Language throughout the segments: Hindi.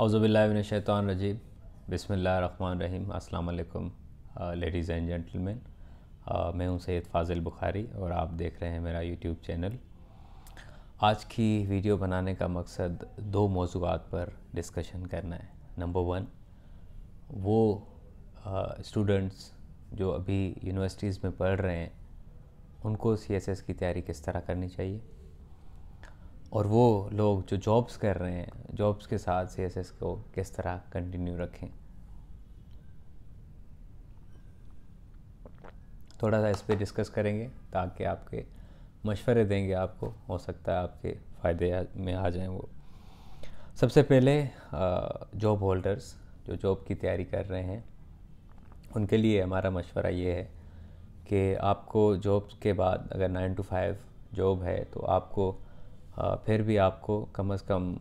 अवज़बिल्लाबिन शैतान रजीब बिसमीम अल्लाम लेडीज़ एंड जेंटलमैन मैं हूं सैद फाजिल बुखारी और आप देख रहे हैं मेरा यूट्यूब चैनल आज की वीडियो बनाने का मकसद दो मौजूद पर डिस्कशन करना है नंबर वन वो स्टूडेंट्स जो अभी यूनिवर्सिटीज़ में पढ़ रहे हैं उनको सी एस एस की तैयारी किस तरह करनी चाहिए और वो लोग जो जॉब्स कर रहे हैं जॉब्स के साथ सी को किस तरह कंटिन्यू रखें थोड़ा सा इस पर डिस्कस करेंगे ताकि आपके मशवरे देंगे आपको हो सकता है आपके फ़ायदे में आ जाएं वो सबसे पहले जॉब होल्डर्स जो जॉब की तैयारी कर रहे हैं उनके लिए हमारा मशवरा ये है कि आपको जॉब के बाद अगर नाइन टू फाइव जॉब है तो आपको फिर भी आपको कम से कम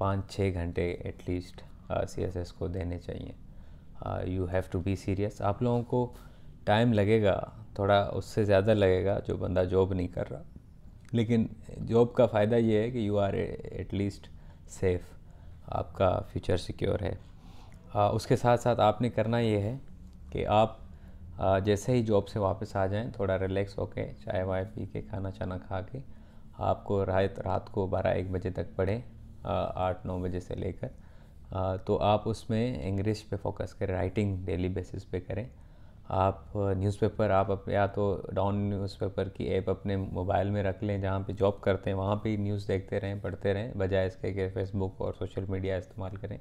पाँच छः घंटे एटलीस्ट सी एस एस को देने चाहिए you have to be serious आप लोगों को टाइम लगेगा थोड़ा उससे ज़्यादा लगेगा जो बंदा जॉब नहीं कर रहा लेकिन जॉब का फ़ायदा ये है कि यू आर एटलीस्ट सेफ़ आपका फ्यूचर सिक्योर है आ, उसके साथ साथ आपने करना ये है कि आप आ, जैसे ही जॉब से वापस आ जाएं थोड़ा रिलैक्स होके चाय वाय पी के खाना चाना खा के आपको रात रात को बारह एक बजे तक पढ़े आठ नौ बजे से लेकर तो आप उसमें इंग्लिश पे फोकस करें राइटिंग डेली बेसिस पे करें आप न्यूज़पेपर आप या तो डाउन न्यूज़पेपर की ऐप अपने मोबाइल में रख लें जहाँ पे जॉब करते हैं वहाँ पे न्यूज़ देखते रहें पढ़ते रहें बजाय इसके कि फेसबुक और सोशल मीडिया इस्तेमाल करें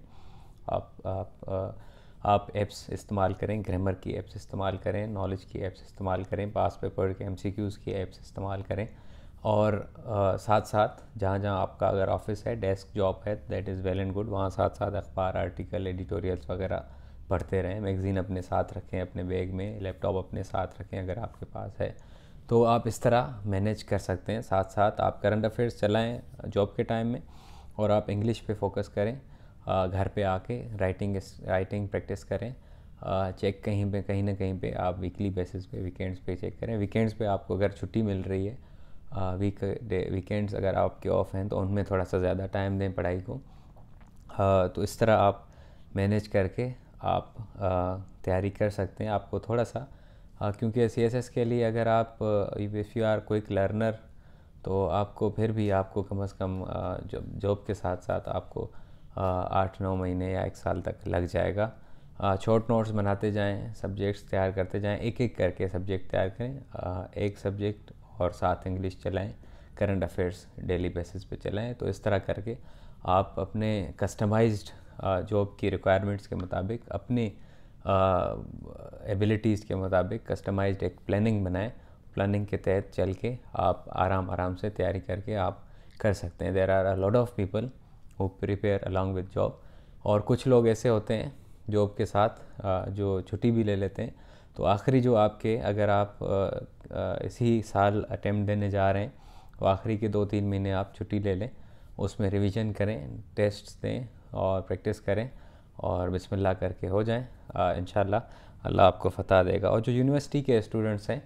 आप आप आप ऐप्स इस्तेमाल करें ग्रामर की ऐप्स इस्तेमाल करें नॉलेज की ऐप्स इस्तेमाल करें पास पेपर के एम की ऐप्स इस्तेमाल करें और आ, साथ साथ जहाँ जहाँ आपका अगर ऑफिस है डेस्क जॉब है that is well and good वहाँ साथ साथ अखबार आर्टिकल एडिटोरियल्स वगैरह पढ़ते रहें मैगज़ीन अपने साथ रखें अपने बैग में लैपटॉप अपने साथ रखें अगर आपके पास है तो आप इस तरह मैनेज कर सकते हैं साथ साथ आप करंट अफेयर्स चलाएं जॉब के टाइम में और आप इंग्लिश पे फोकस करें आ, घर पे आके राइटिंग राइटिंग प्रैक्टिस करें आ, चेक कहीं पे कहीं ना कहीं पे आप वीकली बेसिस पे वीकेंड्स पे चेक करें वीकेंड्स पे आपको अगर छुट्टी मिल रही है वीक डे वीकेंड्स अगर आपके ऑफ हैं तो उनमें थोड़ा सा ज़्यादा टाइम दें पढ़ाई को आ, तो इस तरह आप मैनेज करके आप तैयारी कर सकते हैं आपको थोड़ा सा आ, क्योंकि सी एस एस के लिए अगर आप if you are quick learner तो आपको फिर भी आपको कम अज़ कम जॉब जॉब के साथ साथ आपको आठ नौ महीने या एक साल तक लग जाएगा छोट नोट्स बनाते जाएं सब्जेक्ट्स तैयार करते जाएं एक एक करके सब्जेक्ट तैयार करें एक सब्जेक्ट और साथ इंग्लिश चलाएं करंट अफेयर्स डेली बेसिस पे चलाएं तो इस तरह करके आप अपने कस्टमाइज्ड जॉब की रिक्वायरमेंट्स के मुताबिक अपनी एबिलिटीज़ के मुताबिक कस्टमाइज्ड एक प्लानिंग बनाएं प्लानिंग के तहत चल के आप आराम आराम से तैयारी करके आप कर सकते हैं there are a lot of people who prepare along with job और कुछ लोग ऐसे होते हैं जॉब के साथ जो छुट्टी भी ले लेते हैं तो आखिरी जो आपके अगर आप इसी साल अटैम्प्ट देने जा रहे हैं तो आखिरी के दो तीन महीने आप छुट्टी ले लें उसमें रिवीजन करें टेस्ट दें और प्रैक्टिस करें और बिस्मिल्लाह करके हो जाएं इन अल्लाह आपको फता देगा और जो यूनिवर्सिटी के स्टूडेंट्स हैं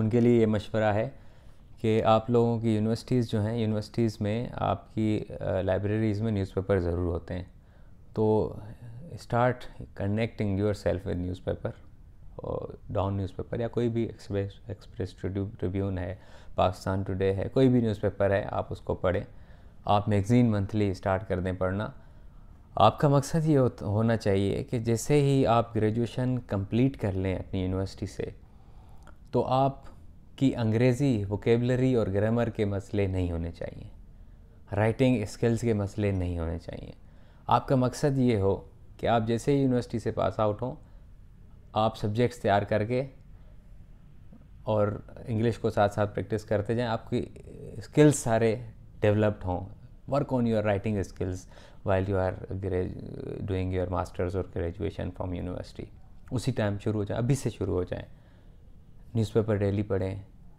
उनके लिए ये मशवरा है कि आप लोगों की यूनिवर्सिटीज़ जो हैं यूनिवर्सिटीज़ में आपकी लाइब्रेरीज़ में न्यूज़पेपर ज़रूर होते हैं तो start connecting yourself with newspaper Dawn newspaper या कोई भी एक्सप्रेस एक्सप्रेस ट्रिब्यून है पाकिस्तान टुडे है कोई भी न्यूज़पेपर है आप उसको पढ़ें आप मैगज़ीन मंथली स्टार्ट कर दें पढ़ना आपका मकसद ये होना चाहिए कि जैसे ही आप ग्रेजुएशन कंप्लीट कर लें अपनी यूनिवर्सिटी से तो आप की अंग्रेज़ी वोकेबलरी और ग्रामर के मसले नहीं होने चाहिए राइटिंग स्किल्स के मसले नहीं होने चाहिए आपका मकसद ये हो कि आप जैसे ही यूनिवर्सिटी से पास आउट हों आप सब्जेक्ट्स तैयार करके और इंग्लिश को साथ साथ प्रैक्टिस करते जाएं आपकी स्किल्स सारे डेवलप्ड हों work on your writing skills while you are doing your masters और ग्रेजुएशन फ्रॉम यूनिवर्सिटी उसी टाइम शुरू हो जाए अभी से शुरू हो जाए न्यूज़पेपर डेली पढ़ें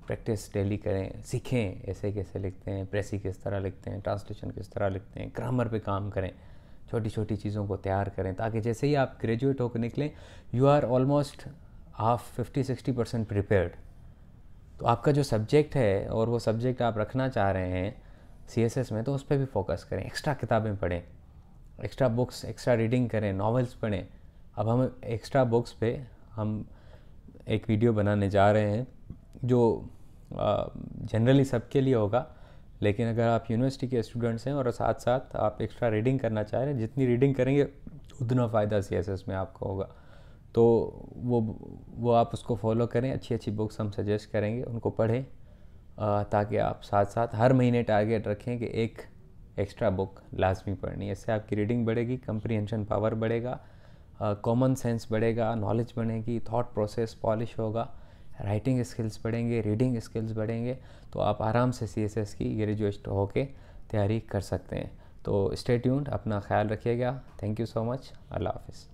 प्रैक्टिस डेली करें सीखें ऐसे कैसे लिखते हैं प्रेसी किस तरह लिखते हैं ट्रांसलेशन किस तरह लिखते हैं ग्रामर पे काम करें छोटी छोटी चीज़ों को तैयार करें ताकि जैसे ही आप ग्रेजुएट होकर निकलें you are almost half fifty sixty percent prepared तो आपका जो सब्जेक्ट है और वो सब्जेक्ट आप रखना चाह रहे हैं सी में तो उस पर भी फोकस करें एक्स्ट्रा किताबें पढ़ें एक्स्ट्रा बुक्स एक्स्ट्रा रीडिंग करें नॉवेल्स पढ़ें अब हम एक्स्ट्रा बुक्स पे हम एक वीडियो बनाने जा रहे हैं जो जनरली सबके लिए होगा लेकिन अगर आप यूनिवर्सिटी के स्टूडेंट्स हैं और साथ साथ आप एक्स्ट्रा रीडिंग करना चाह रहे हैं जितनी रीडिंग करेंगे उतना फ़ायदा सी एस एस में आपको होगा तो वो वो आप उसको फॉलो करें अच्छी अच्छी बुक्स हम सजेस्ट करेंगे उनको पढ़ें ताकि आप साथ साथ हर महीने टारगेट रखें कि एक एक्स्ट्रा बुक लाजमी पढ़नी इससे आपकी रीडिंग बढ़ेगी कंप्रीहेंशन पावर बढ़ेगा कॉमन सेंस बढ़ेगा नॉलेज बढ़ेगी थाट प्रोसेस पॉलिश होगा राइटिंग स्किल्स बढ़ेंगे रीडिंग स्किल्स बढ़ेंगे तो आप आराम से सी की ग्रेजुएट होके तैयारी कर सकते हैं तो स्टे ट्यून्ड अपना ख्याल रखिएगा थैंक यू सो मच अल्लाह हाफिज़